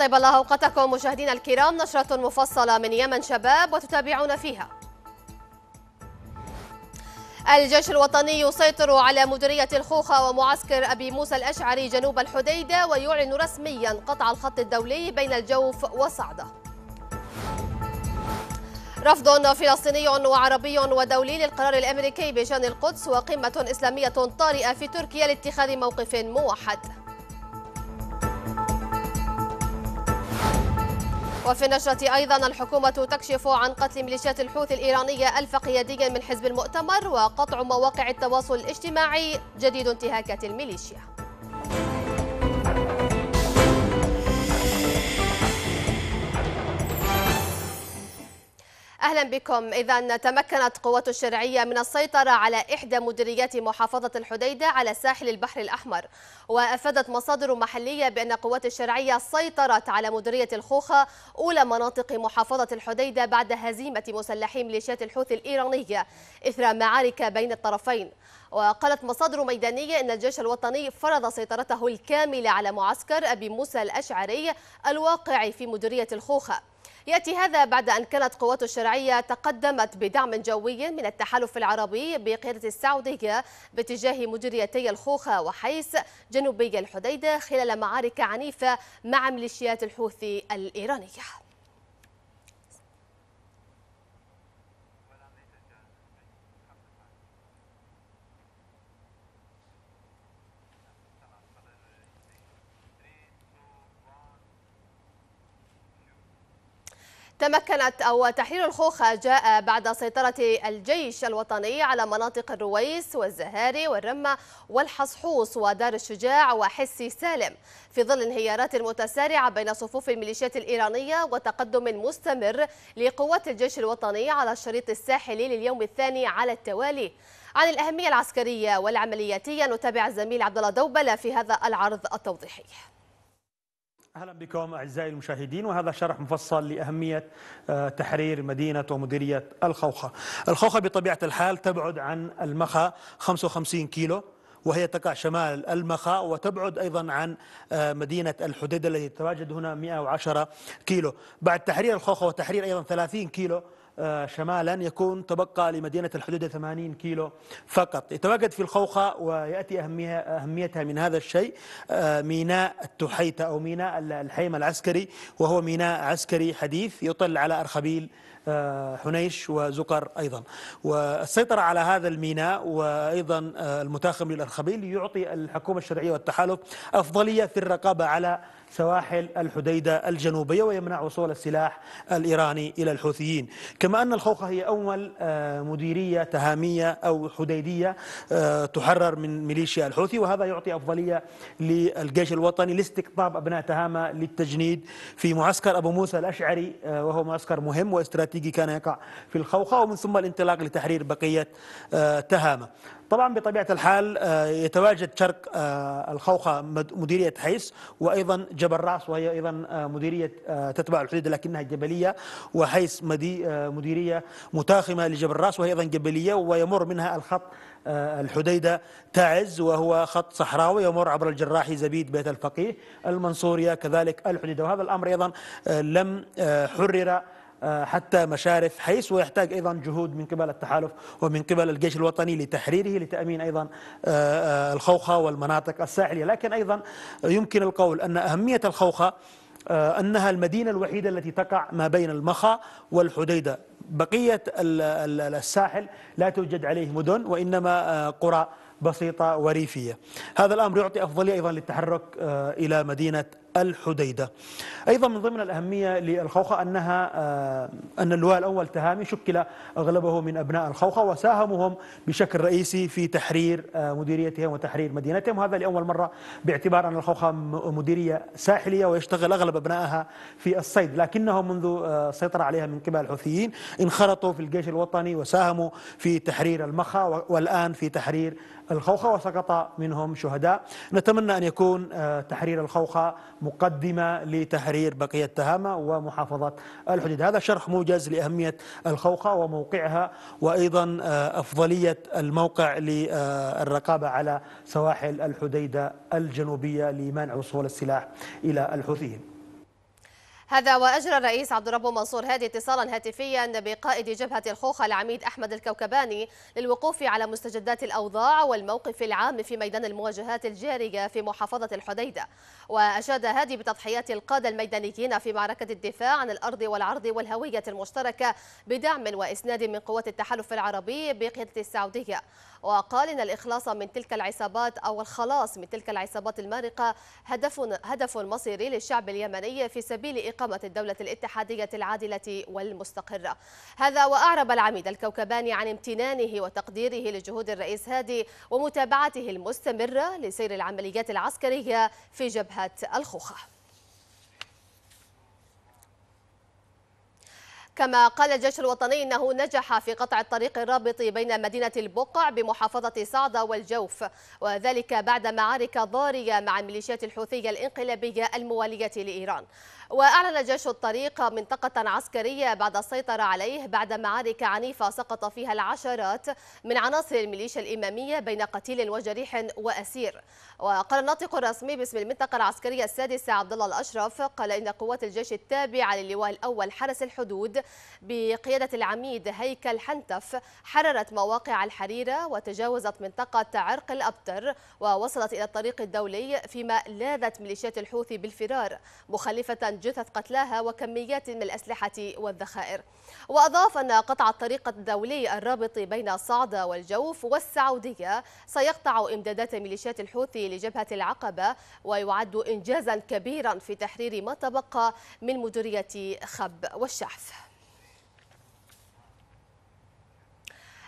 طيب الله اوقاتكم مشاهدينا الكرام نشره مفصله من يمن شباب وتتابعون فيها الجيش الوطني يسيطر على مديرية الخوخة ومعسكر أبي موسى الأشعري جنوب الحديدة ويعلن رسميا قطع الخط الدولي بين الجوف وصعدة رفض فلسطيني وعربي ودولي للقرار الأمريكي بشأن القدس وقمة إسلامية طارئة في تركيا لاتخاذ موقف موحد وفي النشرة أيضا الحكومة تكشف عن قتل ميليشيات الحوثي الإيرانية ألف قيادي من حزب المؤتمر وقطع مواقع التواصل الاجتماعي جديد انتهاكات الميليشيا أهلا بكم إذا تمكنت قوات الشرعية من السيطرة على إحدى مديريات محافظة الحديدة على ساحل البحر الأحمر وأفادت مصادر محلية بأن قوات الشرعية سيطرت على مديرية الخوخة أولى مناطق محافظة الحديدة بعد هزيمة مسلحي ميليشيات الحوثي الإيرانية إثر معارك بين الطرفين وقالت مصادر ميدانية أن الجيش الوطني فرض سيطرته الكاملة على معسكر أبي موسى الأشعري الواقع في مديرية الخوخة يأتي هذا بعد أن كانت قوات الشرعية تقدمت بدعم جوي من التحالف العربي بقيادة السعودية باتجاه مديريتي الخوخة وحيس جنوبي الحديدة خلال معارك عنيفة مع ميليشيات الحوثي الإيرانية تمكنت أو تحرير الخوخة جاء بعد سيطرة الجيش الوطني على مناطق الرويس والزهاري والرمة والحصحوص ودار الشجاع وحسي سالم في ظل انهيارات متسارعة بين صفوف الميليشيات الإيرانية وتقدم مستمر لقوات الجيش الوطني على الشريط الساحلي لليوم الثاني على التوالي عن الأهمية العسكرية والعملياتية نتابع الزميل عبدالله دوبلة في هذا العرض التوضيحي اهلا بكم اعزائي المشاهدين وهذا شرح مفصل لاهميه آه، تحرير مدينه ومديريه الخوخه. الخوخه بطبيعه الحال تبعد عن المخا 55 كيلو وهي تقع شمال المخا وتبعد أيضا عن آه، مدينة الحديدة التي تتواجد هنا 110 كيلو بعد تحرير الخوخة وتحرير أيضا 30 كيلو شمالا يكون تبقى لمدينة الحدود 80 كيلو فقط يتواجد في الخوخة ويأتي أهميتها من هذا الشيء آه، ميناء التحيتة أو ميناء الحيمة العسكري وهو ميناء عسكري حديث يطل على أرخبيل آه، حنيش وزقر أيضا والسيطرة على هذا الميناء وأيضا آه، المتاخم للأرخبيل يعطي الحكومة الشرعية والتحالف أفضلية في الرقابة على سواحل الحديدة الجنوبية ويمنع وصول السلاح الإيراني إلى الحوثيين كما أن الخوخة هي أول آه، مديرية تهامية أو حديدية تحرر من ميليشيا الحوثي وهذا يعطي أفضلية للجيش الوطني لاستقطاب أبناء تهامة للتجنيد في معسكر أبو موسى الأشعري وهو معسكر مهم واستراتيجي الخليجي كان يقع في الخوخة ومن ثم الانطلاق لتحرير بقية آه، تهامة طبعا بطبيعة الحال آه، يتواجد شرق آه، الخوخة مديرية حيس وأيضا جبل راس وهي أيضا مديرية تتبع الحدود لكنها جبلية وحيس مديرية متاخمة لجبل راس وهي أيضا جبلية ويمر منها الخط الحديدة تعز وهو خط صحراوي يمر عبر الجراحي زبيد بيت الفقيه المنصورية كذلك الحديدة وهذا الأمر أيضا لم حرر آه، حتى مشارف حيث ويحتاج أيضا جهود من قبل التحالف ومن قبل الجيش الوطني لتحريره لتأمين أيضا آه، آه، الخوخة والمناطق الساحلية لكن أيضا يمكن القول أن أهمية الخوخة أنها المدينة الوحيدة التي تقع ما بين المخا والحديدة بقية الساحل لا توجد عليه مدن وإنما قرى بسيطة وريفية هذا الأمر يعطي أفضلية أيضا للتحرك إلى مدينة الحديدة أيضا من ضمن الأهمية للخوخة أنها آه، أن اللواء الأول تهامي شكل أغلبه من أبناء الخوخة وساهمهم بشكل رئيسي في تحرير آه، مديريتهم وتحرير مدينتهم وهذا لأول مرة باعتبار أن الخوخة مديرية ساحلية ويشتغل أغلب أبنائها في الصيد لكنهم منذ آه، سيطر عليها من قبل الحوثيين انخرطوا في الجيش الوطني وساهموا في تحرير المخا والآن في تحرير الخوخة وسقط منهم شهداء نتمنى أن يكون تحرير الخوخة مقدمة لتحرير بقية تهامة ومحافظة الحديد هذا شرح موجز لأهمية الخوخة وموقعها وأيضا آه، أفضلية الموقع للرقابة على سواحل الحديدة الجنوبية لمنع وصول السلاح إلى الحوثيين هذا وأجرى الرئيس عبد الرب منصور هادي اتصالا هاتفيا بقائد جبهة الخوخة العميد أحمد الكوكباني للوقوف على مستجدات الأوضاع والموقف العام في ميدان المواجهات الجارية في محافظة الحديدة وأشاد هادي بتضحيات القادة الميدانيين في معركة الدفاع عن الأرض والعرض والهوية المشتركة بدعم وإسناد من قوات التحالف العربي بقيادة السعودية وقال إن الإخلاص من تلك العصابات أو الخلاص من تلك العصابات المارقة هدف هدف مصيري للشعب اليمني في سبيل إقامة الدولة الاتحادية العادلة والمستقرة هذا وأعرب العميد الكوكباني عن امتنانه وتقديره لجهود الرئيس هادي ومتابعته المستمرة لسير العمليات العسكرية في جبهة الخوخة كما قال الجيش الوطني انه نجح في قطع الطريق الرابط بين مدينه البقع بمحافظه صعده والجوف وذلك بعد معارك ضاريه مع الميليشيات الحوثيه الانقلابيه المواليه لايران وأعلن جيش الطريق منطقة عسكرية بعد السيطرة عليه بعد معارك عنيفة سقط فيها العشرات من عناصر الميليشيا الإمامية بين قتيل وجريح وأسير وقال الناطق الرسمي باسم المنطقة العسكرية السادسة عبد الله الأشرف قال إن قوات الجيش التابعة للواء الأول حرس الحدود بقيادة العميد هيكل حنتف حررت مواقع الحريرة وتجاوزت منطقة عرق الأبتر ووصلت إلى الطريق الدولي فيما لاذت ميليشيات الحوثي بالفرار مخلفة جثث قتلاها وكميات من الأسلحة والذخائر وأضاف أن قطع الطريق الدولي الرابط بين صعدة والجوف والسعودية سيقطع إمدادات ميليشيات الحوثي لجبهة العقبة ويعد إنجازا كبيرا في تحرير ما تبقى من مديرية خب والشحف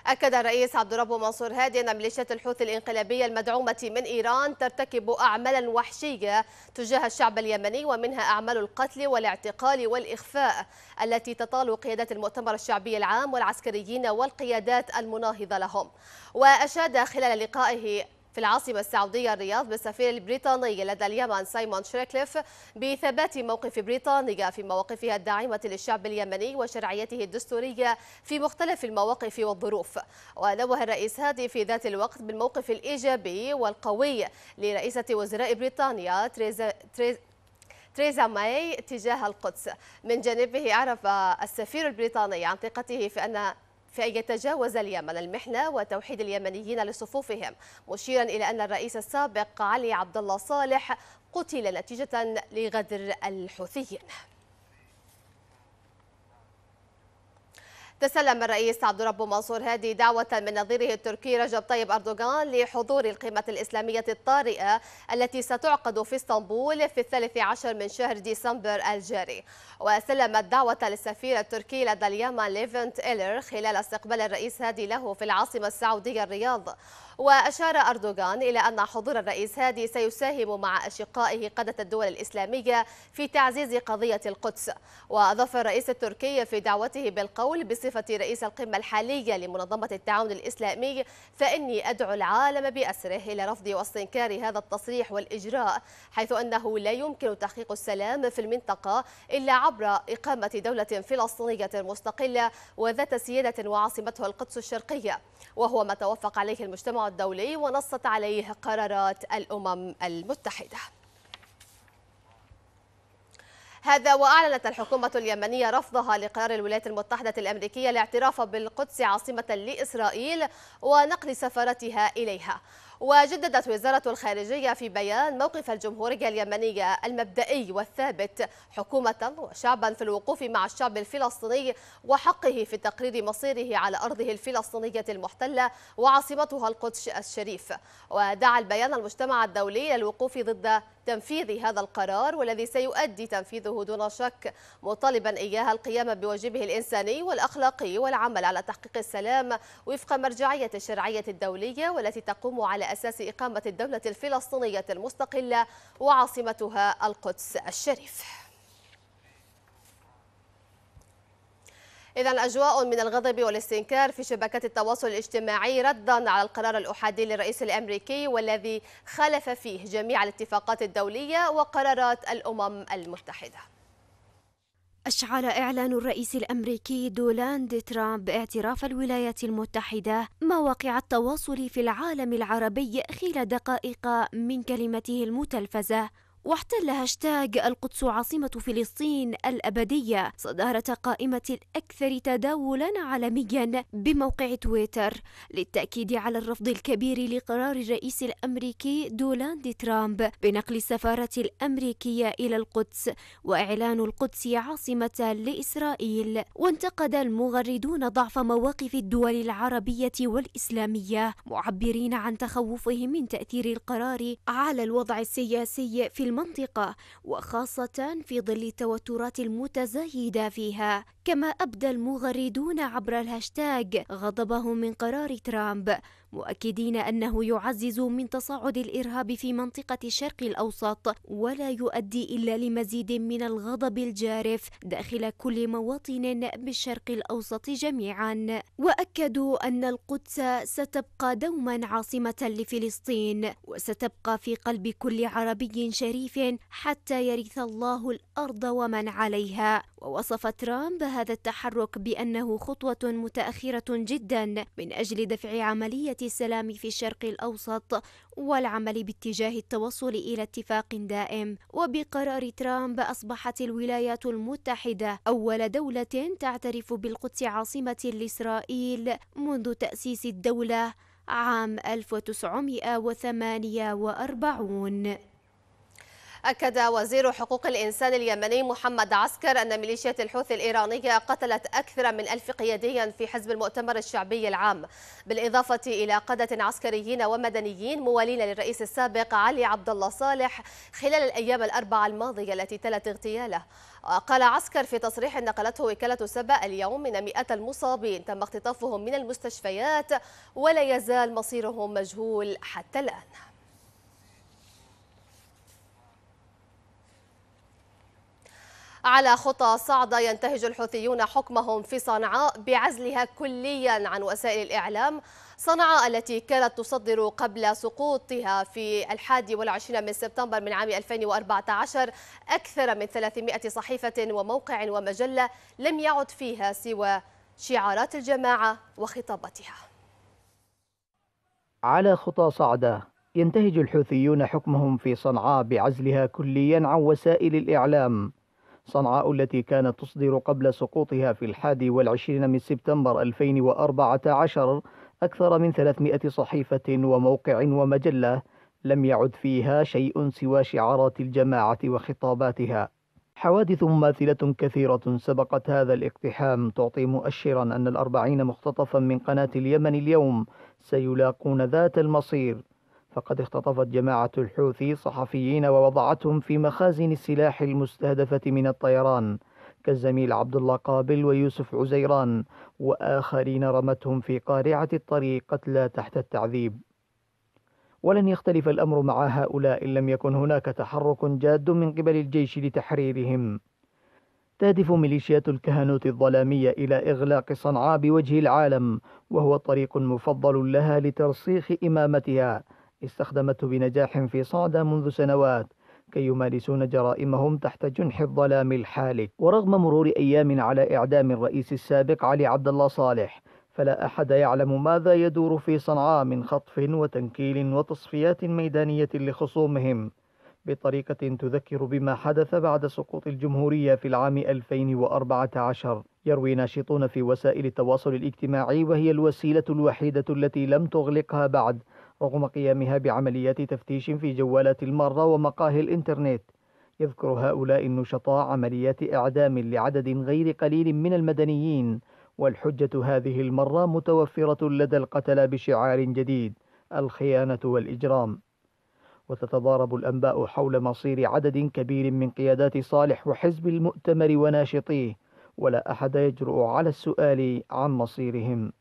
أكد الرئيس عبد الرب منصور هادي أن ميليشيات الحوثي الإنقلابية المدعومة من إيران ترتكب أعمالا وحشية تجاه الشعب اليمني ومنها أعمال القتل والاعتقال والإخفاء التي تطال قيادات المؤتمر الشعبي العام والعسكريين والقيادات المناهضة لهم وأشاد خلال لقائه في العاصمة السعودية الرياض بالسفير البريطاني لدى اليمن سايمون شريكليف بثبات موقف بريطانيا في مواقفها الداعمة للشعب اليمني وشرعيته الدستورية في مختلف المواقف والظروف ونوه الرئيس هادي في ذات الوقت بالموقف الإيجابي والقوي لرئيسة وزراء بريطانيا تريزا تريز تريزا ماي تجاه القدس من جانبه عرف السفير البريطاني عن ثقته في أن في أن يتجاوز اليمن المحنة وتوحيد اليمنيين لصفوفهم مشيرا إلى أن الرئيس السابق علي عبد الله صالح قتل نتيجة لغدر الحوثيين تسلم الرئيس عبد الرب منصور هادي دعوة من نظيره التركي رجب طيب أردوغان لحضور القمة الإسلامية الطارئة التي ستعقد في اسطنبول في الثالث عشر من شهر ديسمبر الجاري وسلم الدعوة للسفير التركي لدى اليمن ليفنت إيلر خلال استقبال الرئيس هادي له في العاصمة السعودية الرياض وأشار أردوغان إلى أن حضور الرئيس هادي سيساهم مع أشقائه قادة الدول الإسلامية في تعزيز قضية القدس وأضاف الرئيس التركي في دعوته بالقول بصفة رئيس القمة الحالية لمنظمة التعاون الإسلامي فإني أدعو العالم بأسره إلى رفض واستنكار هذا التصريح والإجراء حيث أنه لا يمكن تحقيق السلام في المنطقة إلا عبر إقامة دولة فلسطينية مستقلة وذات سيادة وعاصمتها القدس الشرقية وهو ما توافق عليه المجتمع الدولي ونصت عليه قرارات الأمم المتحدة هذا وأعلنت الحكومة اليمنية رفضها لقرار الولايات المتحدة الأمريكية الاعتراف بالقدس عاصمة لإسرائيل ونقل سفارتها إليها وجددت وزارة الخارجية في بيان موقف الجمهورية اليمنية المبدئي والثابت حكومة وشعبا في الوقوف مع الشعب الفلسطيني وحقه في تقرير مصيره على أرضه الفلسطينية المحتلة وعاصمتها القدس الشريف ودعا البيان المجتمع الدولي للوقوف ضد تنفيذ هذا القرار والذي سيؤدي تنفيذه دون شك مطالبا إياها القيام بواجبه الإنساني والأخلاقي والعمل على تحقيق السلام وفق مرجعية الشرعية الدولية والتي تقوم على أساس إقامة الدولة الفلسطينية المستقلة وعاصمتها القدس الشريف إذا أجواء من الغضب والاستنكار في شبكات التواصل الاجتماعي ردا على القرار الأحادي للرئيس الأمريكي والذي خالف فيه جميع الاتفاقات الدولية وقرارات الأمم المتحدة أشعل إعلان الرئيس الأمريكي دولاند ترامب اعتراف الولايات المتحدة مواقع التواصل في العالم العربي خلال دقائق من كلمته المتلفزة واحتل هاشتاج القدس عاصمة فلسطين الأبدية صدارة قائمة الأكثر تداولا عالميا بموقع تويتر للتأكيد على الرفض الكبير لقرار الرئيس الأمريكي دونالد ترامب بنقل السفارة الأمريكية إلى القدس وإعلان القدس عاصمة لإسرائيل وانتقد المغردون ضعف مواقف الدول العربية والإسلامية معبرين عن تخوفهم من تأثير القرار على الوضع السياسي في المنطقة وخاصة في ظل التوترات المتزايدة فيها كما أبدى المغردون عبر الهاشتاج غضبهم من قرار ترامب مؤكدين أنه يعزز من تصاعد الإرهاب في منطقة الشرق الأوسط ولا يؤدي إلا لمزيد من الغضب الجارف داخل كل مواطن بالشرق الأوسط جميعا وأكدوا أن القدس ستبقى دوما عاصمة لفلسطين وستبقى في قلب كل عربي شريف حتى يرث الله الأرض ومن عليها ووصف ترامب هذا التحرك بأنه خطوة متأخرة جدا من أجل دفع عملية السلام في الشرق الأوسط والعمل باتجاه التوصل إلى اتفاق دائم وبقرار ترامب أصبحت الولايات المتحدة أول دولة تعترف بالقدس عاصمة لإسرائيل منذ تأسيس الدولة عام 1948 أكد وزير حقوق الإنسان اليمني محمد عسكر أن ميليشيات الحوثي الإيرانية قتلت أكثر من ألف قياديا في حزب المؤتمر الشعبي العام بالإضافة إلى قادة عسكريين ومدنيين موالين للرئيس السابق علي عبد الله صالح خلال الأيام الأربعة الماضية التي تلت اغتياله قال عسكر في تصريح نقلته وكالة سبأ اليوم أن مئات المصابين تم اختطافهم من المستشفيات ولا يزال مصيرهم مجهول حتى الآن على خطى صعدة ينتهج الحوثيون حكمهم في صنعاء بعزلها كليا عن وسائل الإعلام صنعاء التي كانت تصدر قبل سقوطها في الحادي والعشرين من سبتمبر من عام 2014 أكثر من 300 صحيفة وموقع ومجلة لم يعد فيها سوى شعارات الجماعة وخطاباتها على خطى صعدة ينتهج الحوثيون حكمهم في صنعاء بعزلها كليا عن وسائل الإعلام صنعاء التي كانت تصدر قبل سقوطها في الحادي والعشرين من سبتمبر 2014 أكثر من 300 صحيفة وموقع ومجلة لم يعد فيها شيء سوى شعارات الجماعة وخطاباتها حوادث مماثلة كثيرة سبقت هذا الاقتحام تعطي مؤشرا أن الأربعين مختطفا من قناة اليمن اليوم سيلاقون ذات المصير فقد اختطفت جماعة الحوثي صحفيين ووضعتهم في مخازن السلاح المستهدفة من الطيران كالزميل عبد الله قابل ويوسف عزيران وآخرين رمتهم في قارعة الطريق قتلى تحت التعذيب ولن يختلف الأمر مع هؤلاء إن لم يكن هناك تحرك جاد من قبل الجيش لتحريرهم تهدف ميليشيات الكهنوت الظلامية إلى إغلاق صنعاء بوجه العالم وهو طريق مفضل لها لترسيخ إمامتها استخدمته بنجاح في صعدة منذ سنوات كي يمارسون جرائمهم تحت جنح الظلام الحالك ورغم مرور أيام على إعدام الرئيس السابق علي عبد الله صالح فلا أحد يعلم ماذا يدور في صنعاء من خطف وتنكيل وتصفيات ميدانية لخصومهم بطريقة تذكر بما حدث بعد سقوط الجمهورية في العام 2014 يروي ناشطون في وسائل التواصل الاجتماعي وهي الوسيلة الوحيدة التي لم تغلقها بعد رغم قيامها بعمليات تفتيش في جوالات المارة ومقاهي الإنترنت يذكر هؤلاء النشطاء عمليات إعدام لعدد غير قليل من المدنيين والحجة هذه المرة متوفرة لدى القتلى بشعار جديد الخيانة والإجرام وتتضارب الأنباء حول مصير عدد كبير من قيادات صالح وحزب المؤتمر وناشطيه ولا أحد يجرؤ على السؤال عن مصيرهم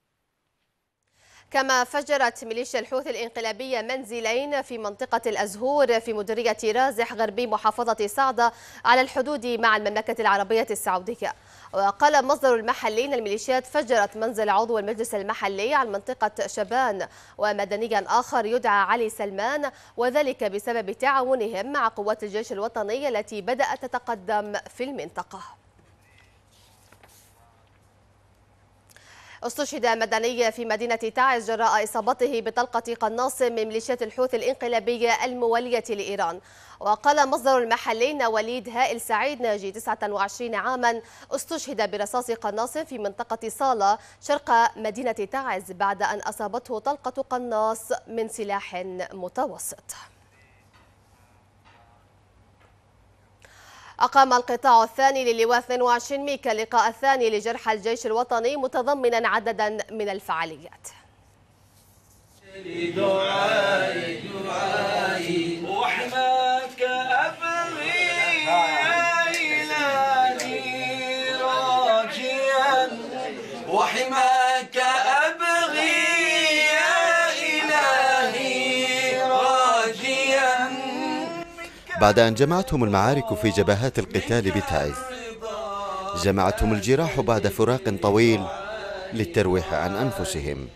كما فجرت ميليشيا الحوثي الانقلابية منزلين في منطقة الأزهور في مديرية رازح غربي محافظة صعدة على الحدود مع المملكة العربية السعودية وقال مصدر المحلي أن الميليشيات فجرت منزل عضو المجلس المحلي عن منطقة شبان ومدنيا آخر يدعى علي سلمان وذلك بسبب تعاونهم مع قوات الجيش الوطني التي بدأت تتقدم في المنطقة استشهد مدني في مدينة تعز جراء إصابته بطلقة قناص من ميليشيات الحوث الإنقلابية المولية لإيران وقال مصدر المحلي أن وليد هائل سعيد ناجي 29 عاما استشهد برصاص قناص في منطقة صالة شرق مدينة تعز بعد أن أصابته طلقة قناص من سلاح متوسط أقام القطاع الثاني للواء 22 ميكا اللقاء الثاني لجرحى الجيش الوطني متضمنا عددا من الفعاليات دعائي دعائي بعد أن جمعتهم المعارك في جبهات القتال بتعز جمعتهم الجراح بعد فراق طويل للترويح عن أنفسهم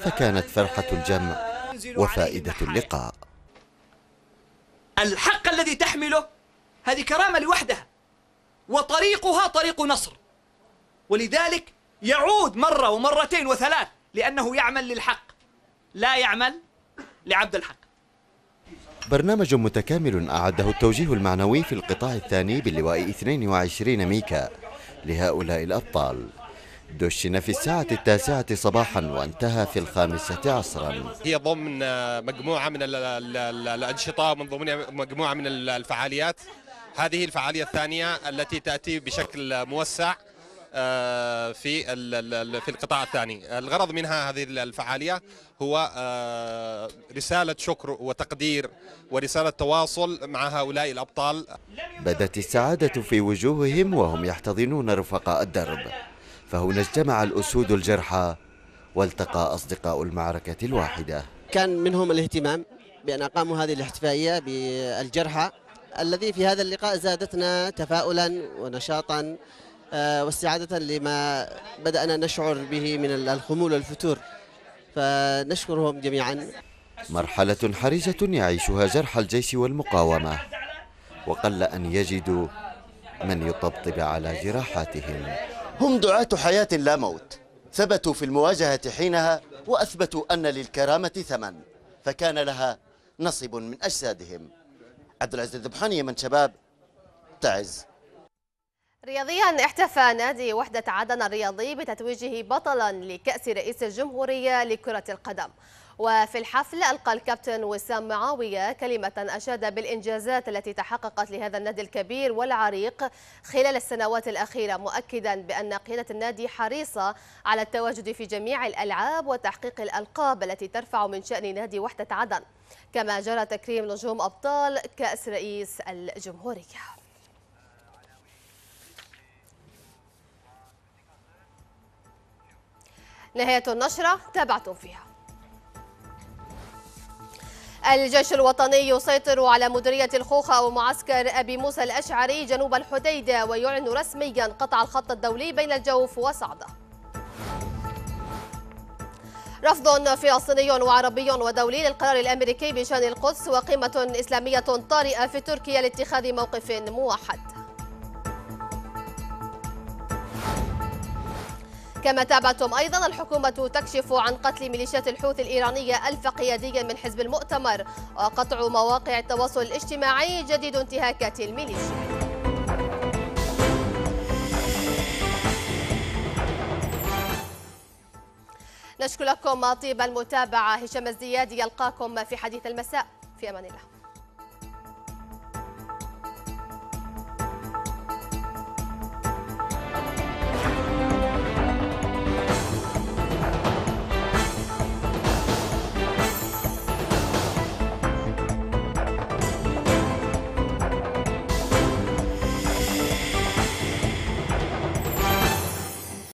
فكانت فرحة الجمع وفائدة اللقاء الحق الذي تحمله هذه كرامة لوحدها وطريقها طريق نصر ولذلك يعود مرة ومرتين وثلاث لأنه يعمل للحق لا يعمل لعبد الحق برنامج متكامل أعده التوجيه المعنوي في القطاع الثاني باللواء 22 ميكا لهؤلاء الأبطال دشن في الساعة التاسعة صباحا وانتهى في الخامسة عصرا هي ضمن مجموعة من الأنشطة ومن ضمنها مجموعة من الفعاليات هذه الفعالية الثانية التي تأتي بشكل موسع آه، في في القطاع الثاني الغرض منها هذه الفعالية هو آه، رسالة شكر وتقدير ورسالة تواصل مع هؤلاء الأبطال بدت السعادة في وجوههم وهم يحتضنون رفقاء الدرب فهنا اجتمع الأسود الجرحى والتقى أصدقاء المعركة الواحدة كان منهم الاهتمام بأن أقاموا هذه الاحتفائية بالجرحى الذي في هذا اللقاء زادتنا تفاؤلا ونشاطا آه، واستعادة لما بدأنا نشعر به من الخمول والفتور فنشكرهم جميعا مرحلة حرجة يعيشها جرح الجيش والمقاومة وقل أن يجدوا من يطبطب على جراحاتهم هم دعاة حياة لا موت ثبتوا في المواجهة حينها وأثبتوا أن للكرامة ثمن فكان لها نصب من أجسادهم عبد العزيز الذبحاني من شباب تعز رياضيا احتفى نادي وحدة عدن الرياضي بتتويجه بطلا لكأس رئيس الجمهورية لكرة القدم وفي الحفل ألقى الكابتن وسام معاوية كلمة أشاد بالإنجازات التي تحققت لهذا النادي الكبير والعريق خلال السنوات الأخيرة مؤكدا بأن قيادة النادي حريصة على التواجد في جميع الألعاب وتحقيق الألقاب التي ترفع من شأن نادي وحدة عدن كما جرى تكريم نجوم أبطال كأس رئيس الجمهورية نهاية النشرة تابعتم فيها الجيش الوطني يسيطر على مديرية الخوخة ومعسكر أبي موسى الأشعري جنوب الحديدة ويعلن رسميا قطع الخط الدولي بين الجوف وصعدة رفض فلسطيني وعربي ودولي للقرار الأمريكي بشأن القدس وقيمة إسلامية طارئة في تركيا لاتخاذ موقف موحد كما تابعتم أيضا الحكومة تكشف عن قتل ميليشيات الحوثي الإيرانية ألف قيادي من حزب المؤتمر وقطع مواقع التواصل الاجتماعي جديد انتهاكات الميليشيا لكم طيب المتابعة هشام الزياد يلقاكم في حديث المساء في أمان الله